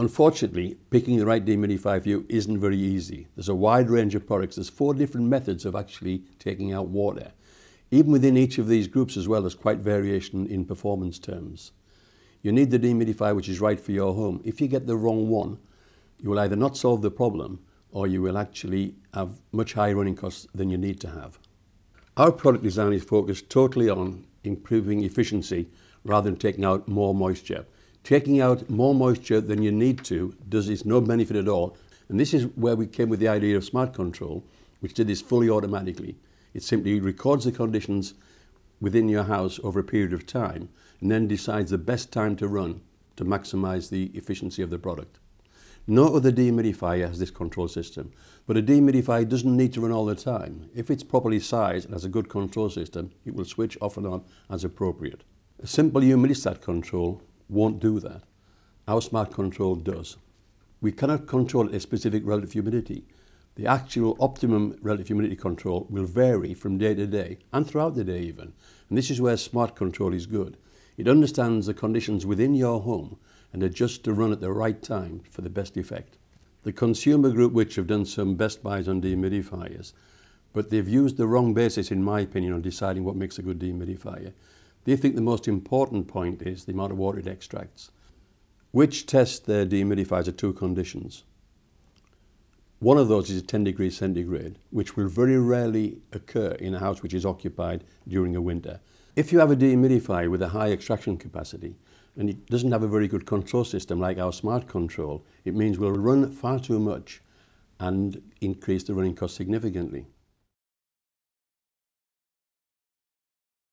Unfortunately, picking the right dehumidifier for you isn't very easy. There's a wide range of products. There's four different methods of actually taking out water. Even within each of these groups as well, there's quite variation in performance terms. You need the dehumidifier which is right for your home. If you get the wrong one, you will either not solve the problem or you will actually have much higher running costs than you need to have. Our product design is focused totally on improving efficiency rather than taking out more moisture. Taking out more moisture than you need to does is no benefit at all. And this is where we came with the idea of smart control, which did this fully automatically. It simply records the conditions within your house over a period of time and then decides the best time to run to maximize the efficiency of the product. No other dehumidifier has this control system, but a dehumidifier doesn't need to run all the time. If it's properly sized and has a good control system, it will switch off and on as appropriate. A simple humidistat control won't do that. Our smart control does. We cannot control a specific relative humidity. The actual optimum relative humidity control will vary from day to day and throughout the day even. And this is where smart control is good. It understands the conditions within your home and adjusts to run at the right time for the best effect. The consumer group which have done some best buys on dehumidifiers, but they've used the wrong basis in my opinion on deciding what makes a good dehumidifier. They think the most important point is the amount of water it extracts, which test their dehumidifiers at two conditions. One of those is 10 degrees centigrade, which will very rarely occur in a house which is occupied during a winter. If you have a dehumidifier with a high extraction capacity and it doesn't have a very good control system like our smart control, it means we'll run far too much and increase the running cost significantly.